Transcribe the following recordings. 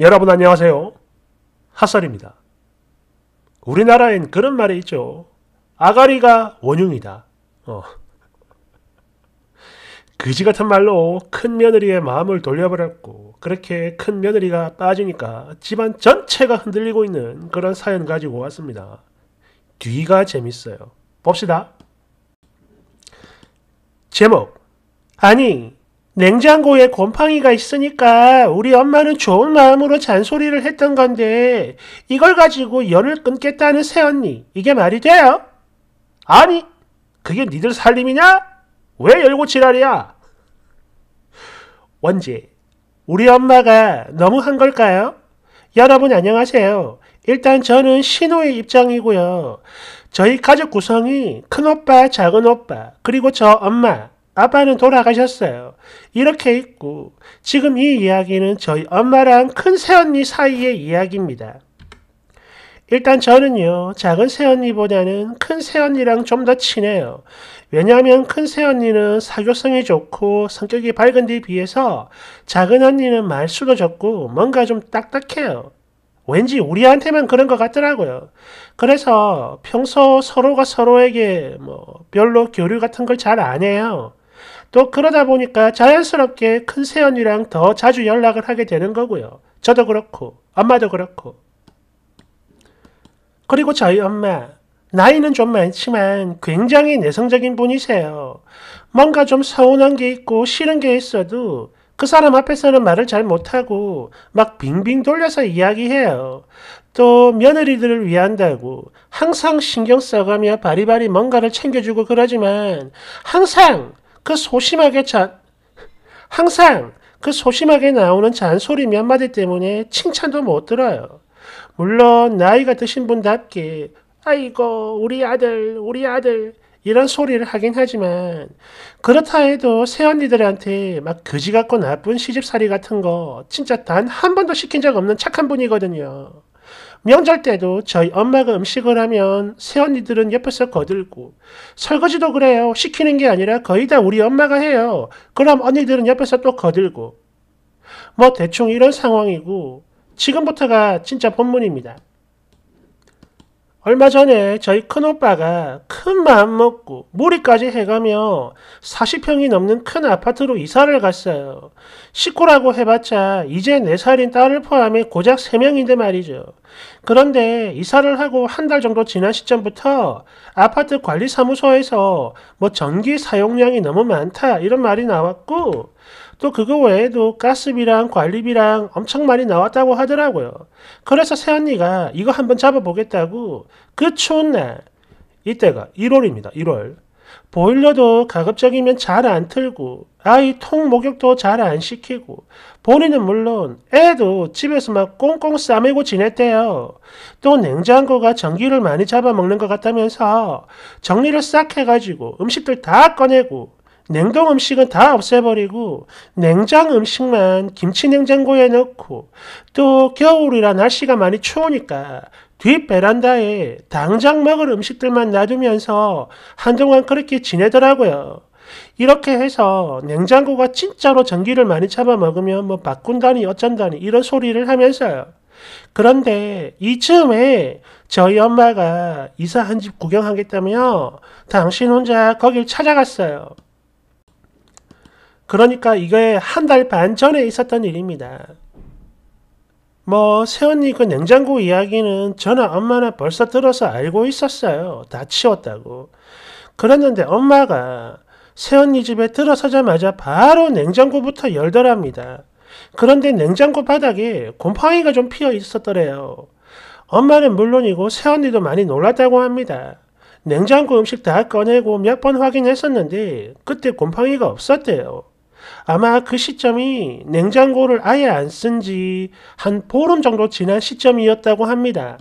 여러분 안녕하세요. 핫설입니다. 우리나라엔 그런 말이 있죠. 아가리가 원흉이다. 어. 그지 같은 말로 큰 며느리의 마음을 돌려버렸고 그렇게 큰 며느리가 빠지니까 집안 전체가 흔들리고 있는 그런 사연 가지고 왔습니다. 뒤가 재밌어요. 봅시다. 제목 아니 냉장고에 곰팡이가 있으니까 우리 엄마는 좋은 마음으로 잔소리를 했던 건데 이걸 가지고 연을 끊겠다는 새언니 이게 말이 돼요? 아니 그게 니들 살림이냐? 왜 열고 지랄이야? 원지 우리 엄마가 너무한 걸까요? 여러분 안녕하세요. 일단 저는 신호의 입장이고요. 저희 가족 구성이 큰오빠, 작은오빠, 그리고 저 엄마 아빠는 돌아가셨어요. 이렇게 있고 지금 이 이야기는 저희 엄마랑 큰 새언니 사이의 이야기입니다. 일단 저는요, 작은 새언니보다는 큰 새언니랑 좀 더 친해요. 왜냐하면 큰 새언니는 사교성이 좋고 성격이 밝은 데 비해서 작은 언니는 말수도 적고 뭔가 좀 딱딱해요. 왠지 우리한테만 그런 것 같더라고요. 그래서 평소 서로가 서로에게 뭐 별로 교류 같은 걸 잘 안 해요. 또 그러다 보니까 자연스럽게 큰 세연이랑 더 자주 연락을 하게 되는 거고요. 저도 그렇고 엄마도 그렇고 그리고 저희 엄마 나이는 좀 많지만 굉장히 내성적인 분이세요. 뭔가 좀 서운한 게 있고 싫은 게 있어도 그 사람 앞에서는 말을 잘 못하고 막 빙빙 돌려서 이야기해요. 또 며느리들을 위한다고 항상 신경 써가며 바리바리 뭔가를 챙겨주고 그러지만 항상 그 소심하게 잔, 항상 그 소심하게 나오는 잔소리 몇 마디 때문에 칭찬도 못 들어요. 물론 나이가 드신 분답게 아이고 우리 아들 우리 아들 이런 소리를 하긴 하지만 그렇다 해도 새언니들한테 막 거지 같고 나쁜 시집살이 같은 거 진짜 단 한 번도 시킨 적 없는 착한 분이거든요. 명절 때도 저희 엄마가 음식을 하면 새언니들은 옆에서 거들고 설거지도 그래요. 시키는 게 아니라 거의 다 우리 엄마가 해요. 그럼 언니들은 옆에서 또 거들고 뭐 대충 이런 상황이고 지금부터가 진짜 본문입니다. 얼마 전에 저희 큰오빠가 큰 마음 먹고 무리까지 해가며 40평이 넘는 큰 아파트로 이사를 갔어요. 식구라고 해봤자 이제 4살인 딸을 포함해 고작 3명인데 말이죠. 그런데 이사를 하고 한 달 정도 지난 시점부터 아파트 관리사무소에서 뭐 전기 사용량이 너무 많다 이런 말이 나왔고 또 그거 외에도 가스비랑 관리비랑 엄청 많이 나왔다고 하더라고요. 그래서 새언니가 이거 한번 잡아보겠다고 그 추운 날 이때가 1월입니다. 1월 보일러도 가급적이면 잘 안 틀고 아이 통 목욕도 잘 안 시키고 본인은 물론 애도 집에서 막 꽁꽁 싸매고 지냈대요. 또 냉장고가 전기를 많이 잡아먹는 것 같다면서 정리를 싹 해가지고 음식들 다 꺼내고 냉동 음식은 다 없애버리고 냉장 음식만 김치 냉장고에 넣고 또 겨울이라 날씨가 많이 추우니까 뒷 베란다에 당장 먹을 음식들만 놔두면서 한동안 그렇게 지내더라고요. 이렇게 해서 냉장고가 진짜로 전기를 많이 잡아먹으면 뭐 바꾼다니 어쩐다니 이런 소리를 하면서요. 그런데 이쯤에 저희 엄마가 이사한 집 구경하겠다며 당신 혼자 거길 찾아갔어요. 그러니까 이게 한 달 반 전에 있었던 일입니다. 뭐새언니그 냉장고 이야기는 저는 엄마나 벌써 들어서 알고 있었어요. 다 치웠다고. 그랬는데 엄마가 새언니 집에 들어서자마자 바로 냉장고부터 열더랍니다. 그런데 냉장고 바닥에 곰팡이가 좀 피어 있었더래요. 엄마는 물론이고 새언니도 많이 놀랐다고 합니다. 냉장고 음식 다 꺼내고 몇 번 확인했었는데 그때 곰팡이가 없었대요. 아마 그 시점이 냉장고를 아예 안 쓴 지 한 보름 정도 지난 시점이었다고 합니다.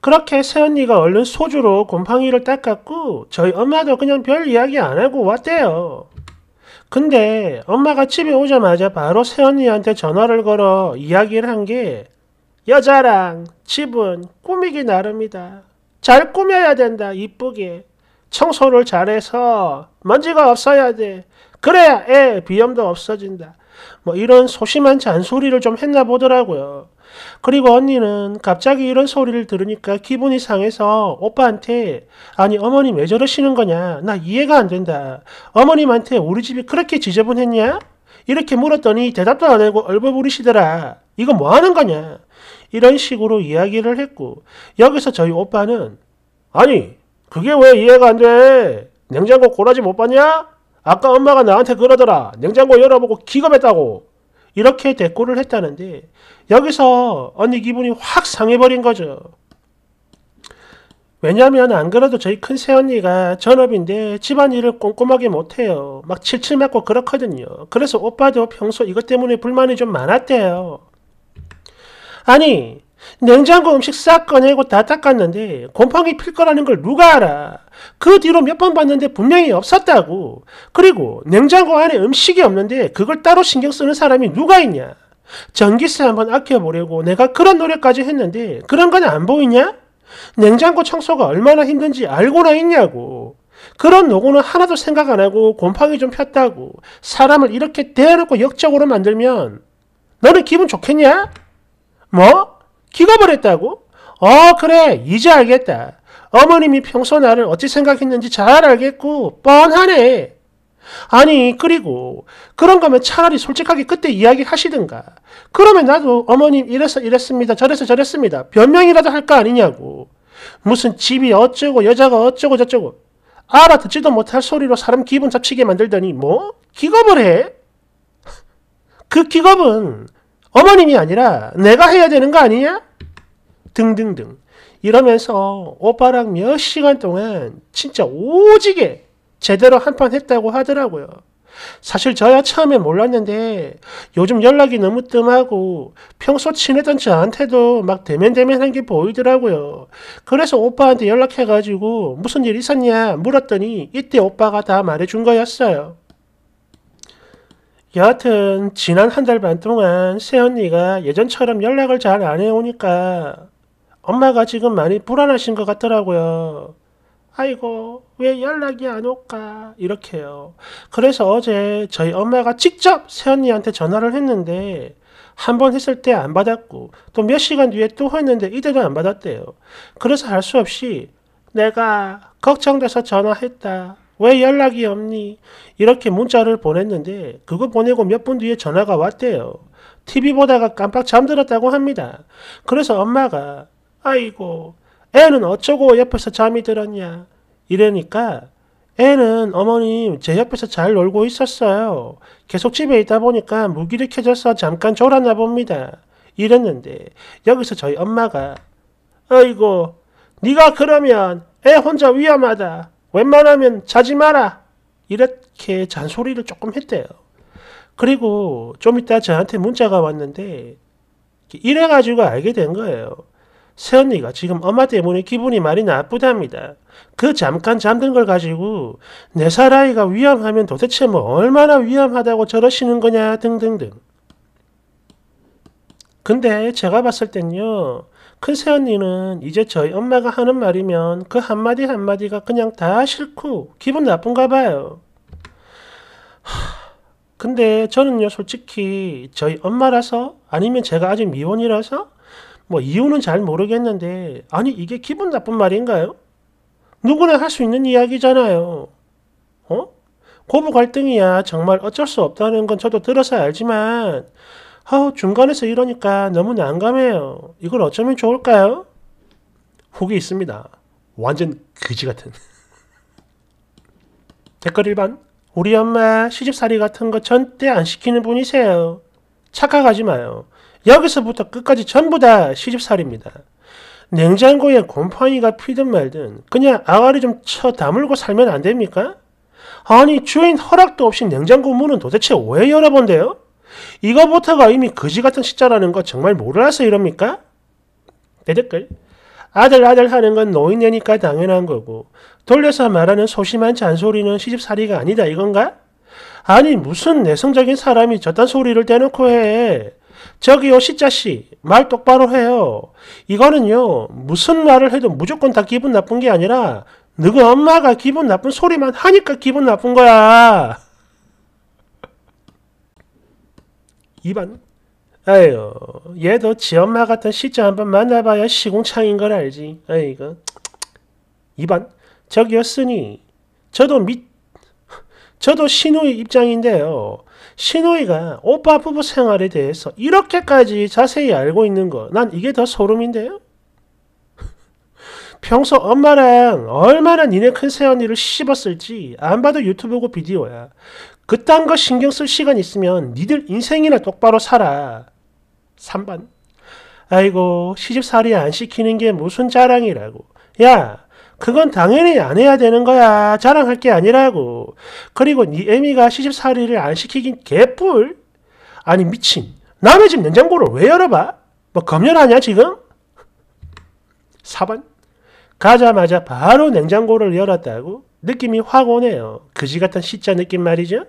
그렇게 새언니가 얼른 소주로 곰팡이를 닦았고 저희 엄마도 그냥 별 이야기 안 하고 왔대요. 근데 엄마가 집에 오자마자 바로 새언니한테 전화를 걸어 이야기를 한 게 여자랑 집은 꾸미기 나름이다. 잘 꾸며야 된다. 이쁘게. 청소를 잘해서 먼지가 없어야 돼. 그래야 애 예, 비염도 없어진다. 뭐 이런 소심한 잔소리를 좀 했나 보더라고요. 그리고 언니는 갑자기 이런 소리를 들으니까 기분이 상해서 오빠한테 아니 어머님 왜 저러시는 거냐 나 이해가 안 된다 어머님한테 우리 집이 그렇게 지저분했냐 이렇게 물었더니 대답도 안 하고 얼버무리시더라 이거 뭐 하는 거냐 이런 식으로 이야기를 했고 여기서 저희 오빠는 아니 그게 왜 이해가 안돼 냉장고 고라지 못 봤냐 아까 엄마가 나한테 그러더라. 냉장고 열어보고 기겁했다고. 이렇게 대꾸를 했다는데 여기서 언니 기분이 확 상해버린 거죠. 왜냐하면 안 그래도 저희 큰 새언니가 전업인데 집안일을 꼼꼼하게 못해요. 막 칠칠맞고 그렇거든요. 그래서 오빠도 평소 이것 때문에 불만이 좀 많았대요. 아니 냉장고 음식 싹 꺼내고 다 닦았는데 곰팡이 필 거라는 걸 누가 알아? 그 뒤로 몇 번 봤는데 분명히 없었다고. 그리고 냉장고 안에 음식이 없는데 그걸 따로 신경 쓰는 사람이 누가 있냐? 전기세 한번 아껴보려고 내가 그런 노력까지 했는데 그런 건 안 보이냐? 냉장고 청소가 얼마나 힘든지 알고나 있냐고. 그런 노고는 하나도 생각 안 하고 곰팡이 좀 폈다고 사람을 이렇게 대놓고 역적으로 만들면 너는 기분 좋겠냐? 뭐? 기어버렸다고? 어 그래 이제 알겠다. 어머님이 평소 나를 어찌 생각했는지 잘 알겠고 뻔하네. 아니 그리고 그런 거면 차라리 솔직하게 그때 이야기하시든가 그러면 나도 어머님 이래서 이랬습니다 저래서 저랬습니다 변명이라도 할 거 아니냐고 무슨 집이 어쩌고 여자가 어쩌고 저쩌고 알아듣지도 못할 소리로 사람 기분 잡치게 만들더니 뭐? 기겁을 해? 그 기겁은 어머님이 아니라 내가 해야 되는 거 아니냐? 등등등. 이러면서 오빠랑 몇 시간 동안 진짜 오지게 제대로 한 판 했다고 하더라고요. 사실 저야 처음에 몰랐는데 요즘 연락이 너무 뜸하고 평소 친했던 저한테도 막 대면대면한 게 보이더라고요. 그래서 오빠한테 연락해가지고 무슨 일 있었냐 물었더니 이때 오빠가 다 말해준 거였어요. 여하튼 지난 한 달 반 동안 새언니가 예전처럼 연락을 잘 안 해오니까 엄마가 지금 많이 불안하신 것 같더라고요. 아이고 왜 연락이 안 올까 이렇게요. 그래서 어제 저희 엄마가 직접 새언니한테 전화를 했는데 한 번 했을 때 안 받았고 또 몇 시간 뒤에 또 했는데 이대로안 받았대요. 그래서 할 수 없이 내가 걱정돼서 전화했다. 왜 연락이 없니? 이렇게 문자를 보냈는데 그거 보내고 몇 분 뒤에 전화가 왔대요. TV 보다가 깜빡 잠들었다고 합니다. 그래서 엄마가 아이고 애는 어쩌고 옆에서 잠이 들었냐 이러니까 애는 어머님 제 옆에서 잘 놀고 있었어요. 계속 집에 있다 보니까 무기력해져서 잠깐 졸았나 봅니다. 이랬는데 여기서 저희 엄마가 아이고 네가 그러면 애 혼자 위험하다. 웬만하면 자지 마라. 이렇게 잔소리를 조금 했대요. 그리고 좀 이따 저한테 문자가 왔는데 이래가지고 알게 된 거예요. 새언니가 지금 엄마 때문에 기분이 많이 나쁘답니다. 그 잠깐 잠든 걸 가지고 내 살아이가 위험하면 도대체 뭐 얼마나 위험하다고 저러시는 거냐 등등등. 근데 제가 봤을 땐요. 큰새 언니는 이제 저희 엄마가 하는 말이면 그 한마디 한마디가 그냥 다 싫고 기분 나쁜가 봐요. 근데 저는요 솔직히 저희 엄마라서 아니면 제가 아직 미혼이라서 뭐 이유는 잘 모르겠는데 아니 이게 기분 나쁜 말인가요? 누구나 할 수 있는 이야기잖아요. 어? 고부 갈등이야 정말 어쩔 수 없다는 건 저도 들어서 알지만 아우 어, 중간에서 이러니까 너무 난감해요. 이걸 어쩌면 좋을까요? 후기 있습니다. 완전 그지 같은. 댓글 1번 우리 엄마 시집살이 같은 거 절대 안 시키는 분이세요. 착각하지 마요. 여기서부터 끝까지 전부 다 시집살입니다. 냉장고에 곰팡이가 피든 말든 그냥 아가리 좀 쳐 다물고 살면 안 됩니까? 아니 주인 허락도 없이 냉장고 문은 도대체 왜 열어본대요? 이거부터가 이미 거지 같은 식자라는 거 정말 몰라서 이럽니까? 내 댓글. 아들 아들 하는 건 노인네니까 당연한 거고 돌려서 말하는 소심한 잔소리는 시집살이가 아니다 이건가? 아니 무슨 내성적인 사람이 저딴 소리를 떼놓고 해. 저기요 시자씨 말 똑바로 해요. 이거는요 무슨 말을 해도 무조건 다 기분 나쁜 게 아니라 너희 엄마가 기분 나쁜 소리만 하니까 기분 나쁜 거야. 2번 아유 얘도 지 엄마 같은 시자 한번 만나봐야 시공창인 걸 알지 아이고 2번 저기였으니 저도 밑 저도 신우의 입장인데요 신우이가 오빠 부부 생활에 대해서 이렇게까지 자세히 알고 있는 거난 이게 더 소름인데요 평소 엄마랑 얼마나 니네 큰 새언니를 씹었을지 안 봐도 유튜브고 비디오야. 그딴 거 신경 쓸 시간 있으면 니들 인생이나 똑바로 살아. 3번. 아이고, 시집살이 안 시키는 게 무슨 자랑이라고. 야, 그건 당연히 안 해야 되는 거야. 자랑할 게 아니라고. 그리고 니 애미가 시집살이를 안 시키긴 개뿔? 아니, 미친. 남의 집 냉장고를 왜 열어봐? 뭐 검열하냐, 지금? 4번. 가자마자 바로 냉장고를 열었다고? 느낌이 확 오네요. 그지 같은 시자 느낌 말이죠?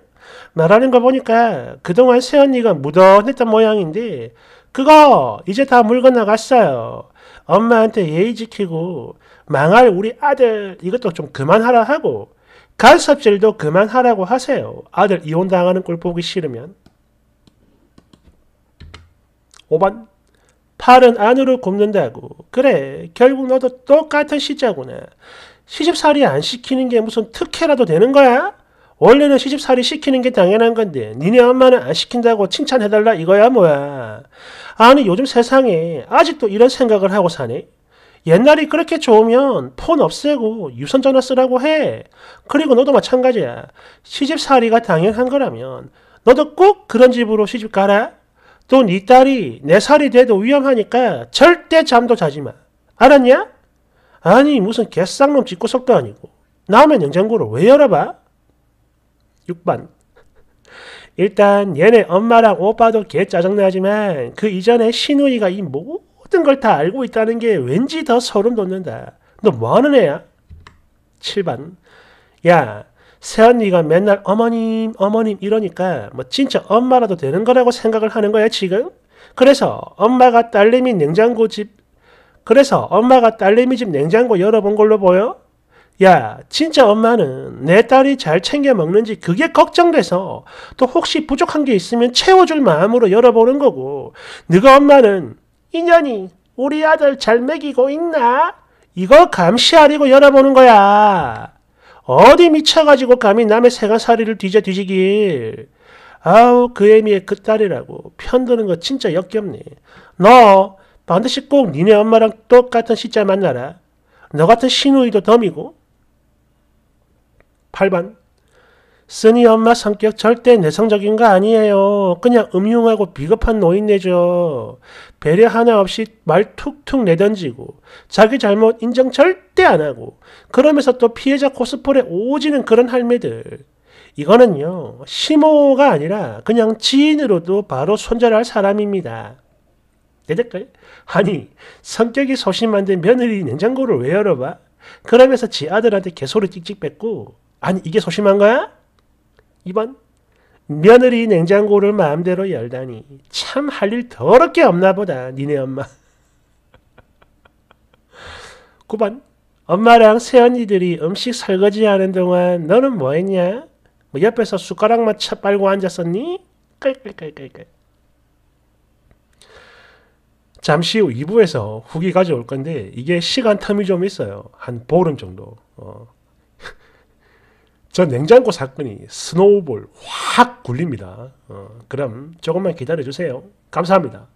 말하는거 보니까 그동안 새언니가 묻어냈던 모양인데 그거 이제 다 물건 나갔어요. 엄마한테 예의 지키고 망할 우리 아들 이것도 좀 그만하라 하고 간섭질도 그만하라고 하세요. 아들 이혼당하는 꼴 보기 싫으면. 5번 팔은 안으로 굽는다고. 그래 결국 너도 똑같은 시자구나. 시집살이 안 시키는 게 무슨 특혜라도 되는 거야? 원래는 시집살이 시키는 게 당연한 건데 니네 엄마는 안 시킨다고 칭찬해달라 이거야 뭐야. 아니 요즘 세상에 아직도 이런 생각을 하고 사네. 옛날이 그렇게 좋으면 폰 없애고 유선전화 쓰라고 해. 그리고 너도 마찬가지야. 시집살이가 당연한 거라면 너도 꼭 그런 집으로 시집 가라. 또네 딸이 내 살이 돼도 위험하니까 절대 잠도 자지 마. 알았냐? 아니 무슨 개쌍놈 짓고석도 아니고 남의 냉장고를 왜 열어봐? 6번 일단 얘네 엄마랑 오빠도 개 짜증나지만 그 이전에 신우이가 이 모든 걸 다 알고 있다는 게 왠지 더 소름 돋는다. 너 뭐하는 애야? 7번 야 새언니가 맨날 어머님 어머님 이러니까 뭐 진짜 엄마라도 되는 거라고 생각을 하는 거야 지금? 그래서 엄마가 딸내미 냉장고 집 그래서 엄마가 딸내미 집 냉장고 열어본 걸로 보여? 야, 진짜 엄마는 내 딸이 잘 챙겨 먹는지 그게 걱정돼서 또 혹시 부족한 게 있으면 채워줄 마음으로 열어보는 거고, 네가 엄마는 인연이 우리 아들 잘 먹이고 있나? 이거 감시하려고 열어보는 거야. 어디 미쳐가지고 감히 남의 세간살이를 뒤져 뒤지길. 아우, 그 애미의 그 딸이라고 편드는 거 진짜 역겹네. 너 반드시 꼭 니네 엄마랑 똑같은 시자 만나라. 너 같은 신우이도 덤이고 8번 쓰니 엄마 성격 절대 내성적인 거 아니에요. 그냥 음흉하고 비겁한 노인네죠. 배려 하나 없이 말 툭툭 내던지고 자기 잘못 인정 절대 안 하고 그러면서 또 피해자 코스프레 오지는 그런 할매들. 이거는요. 심호가 아니라 그냥 지인으로도 바로 손절할 사람입니다. 내댓글? 아니 성격이 소심한데 며느리 냉장고를 왜 열어봐? 그러면서 지 아들한테 개소리 찍찍 뱉고 아니 이게 소심한 거야? 2번 며느리 냉장고를 마음대로 열다니 참 할 일 더럽게 없나 보다 니네 엄마 9번 엄마랑 새언니들이 음식 설거지하는 동안 너는 뭐 했냐? 뭐 옆에서 숟가락만 쳐 빨고 앉았었니? 끌끌끌끌끌 잠시 후 2부에서 후기 가져올 건데 이게 시간 텀이 좀 있어요. 한 보름 정도. 어. 저 냉장고 사건이 스노우볼 확 굴립니다. 어, 그럼 조금만 기다려주세요. 감사합니다.